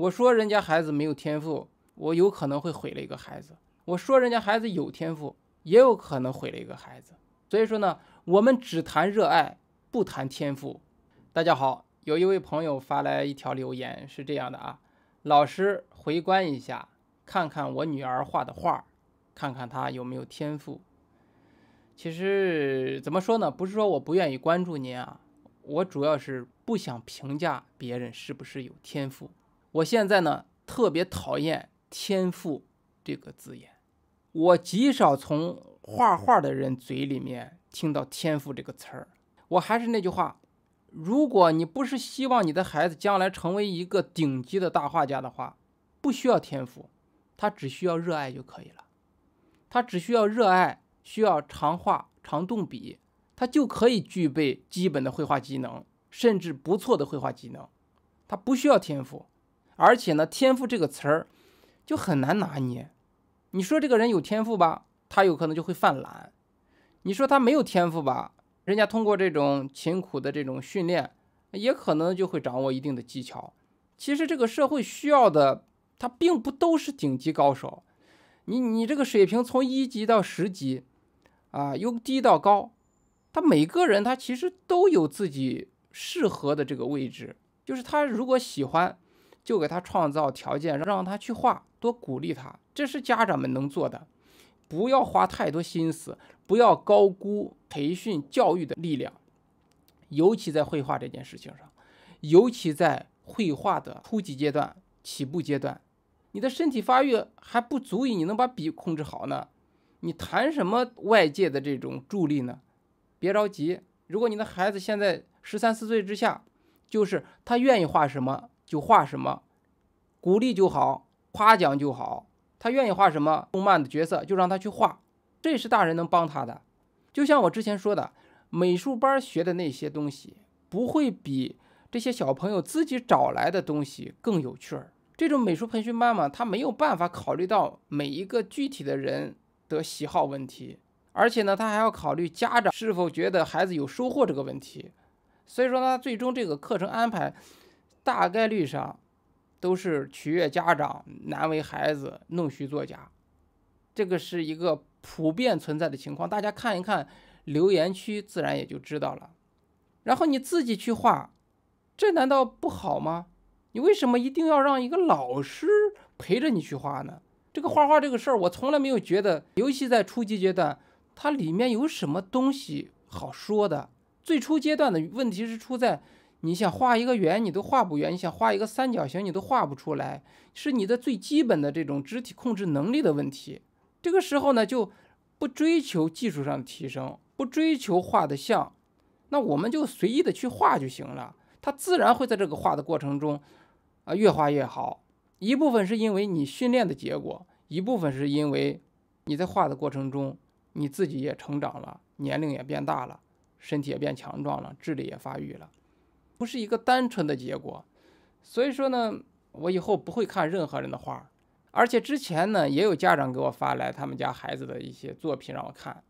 我说人家孩子没有天赋，我有可能会毁了一个孩子；我说人家孩子有天赋，也有可能毁了一个孩子。所以说呢，我们只谈热爱，不谈天赋。大家好，有一位朋友发来一条留言，是这样的啊：老师回关一下，看看我女儿画的画，看看她有没有天赋。其实怎么说呢？不是说我不愿意关注您啊，我主要是不想评价别人是不是有天赋。我现在呢特别讨厌“天赋”这个字眼，我极少从画画的人嘴里面听到“天赋”这个词儿。我还是那句话：，如果你不是希望你的孩子将来成为一个顶级的大画家的话，不需要天赋，他只需要热爱就可以了。他只需要热爱，需要常画、常动笔，他就可以具备基本的绘画技能，甚至不错的绘画技能。他不需要天赋。而且呢，天赋这个词儿就很难拿捏。你说这个人有天赋吧，他有可能就会犯懒；你说他没有天赋吧，人家通过这种勤苦的这种训练，也可能就会掌握一定的技巧。其实这个社会需要的，他并不都是顶级高手。你你这个水平从一级到十级，啊，由低到高，他每个人他其实都有自己适合的这个位置。就是他如果喜欢。就给他创造条件，让他去画，多鼓励他，这是家长们能做的。不要花太多心思，不要高估培训教育的力量，尤其在绘画这件事情上，尤其在绘画的初级阶段、起步阶段，你的身体发育还不足以你能把笔控制好呢，你谈什么外界的这种助力呢？别着急，如果你的孩子现在十三四岁之下，就是他愿意画什么。就画什么，鼓励就好，夸奖就好。他愿意画什么动漫的角色，就让他去画。这是大人能帮他的。就像我之前说的，美术班学的那些东西，不会比这些小朋友自己找来的东西更有趣儿。这种美术培训班嘛，他没有办法考虑到每一个具体的人的喜好问题，而且呢，他还要考虑家长是否觉得孩子有收获这个问题。所以说呢，最终这个课程安排。大概率上都是取悦家长，难为孩子弄虚作假，这个是一个普遍存在的情况。大家看一看留言区，自然也就知道了。然后你自己去画，这难道不好吗？你为什么一定要让一个老师陪着你去画呢？这个画画这个事儿，我从来没有觉得，尤其在初级阶段，它里面有什么东西好说的。最初阶段的问题是出在。你想画一个圆，你都画不圆；你想画一个三角形，你都画不出来，是你的最基本的这种肢体控制能力的问题。这个时候呢，就不追求技术上的提升，不追求画的像，那我们就随意的去画就行了。它自然会在这个画的过程中，啊，越画越好。一部分是因为你训练的结果，一部分是因为你在画的过程中，你自己也成长了，年龄也变大了，身体也变强壮了，智力也发育了。不是一个单纯的结果，所以说呢，我以后不会看任何人的画。而且之前呢，也有家长给我发来他们家孩子的一些作品让我看，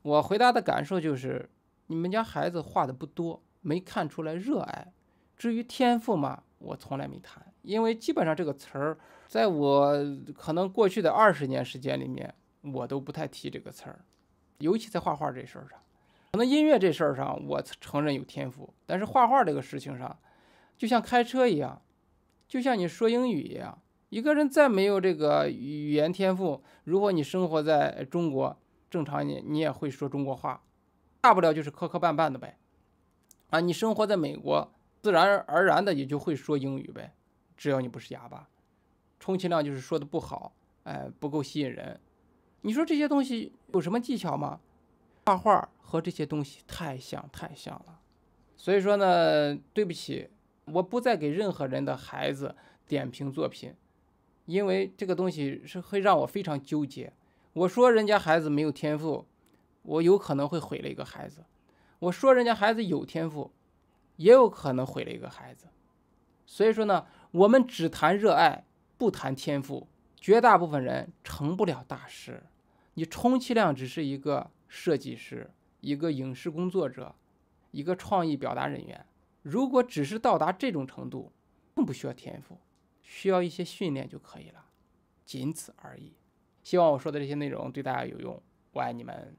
我回答的感受就是，你们家孩子画的不多，没看出来热爱。至于天赋嘛，我从来没谈，因为基本上这个词儿，在我可能过去的二十年时间里面，我都不太提这个词儿，尤其在画画这事儿上。可能音乐这事儿上，我承认有天赋，但是画画这个事情上，就像开车一样，就像你说英语一样，一个人再没有这个语言天赋，如果你生活在中国，正常你你也会说中国话，大不了就是磕磕绊绊的呗。啊，你生活在美国，自然而然的也就会说英语呗，只要你不是哑巴，充其量就是说的不好，哎，不够吸引人。你说这些东西有什么技巧吗？画画和这些东西太像太像了，所以说呢，对不起，我不再给任何人的孩子点评作品，因为这个东西是会让我非常纠结。我说人家孩子没有天赋，我有可能会毁了一个孩子；我说人家孩子有天赋，也有可能毁了一个孩子。所以说呢，我们只谈热爱，不谈天赋，绝大部分人成不了大师。你充其量只是一个设计师，一个影视工作者，一个创意表达人员。如果只是到达这种程度，更不需要天赋，需要一些训练就可以了，仅此而已。希望我说的这些内容对大家有用。我爱你们。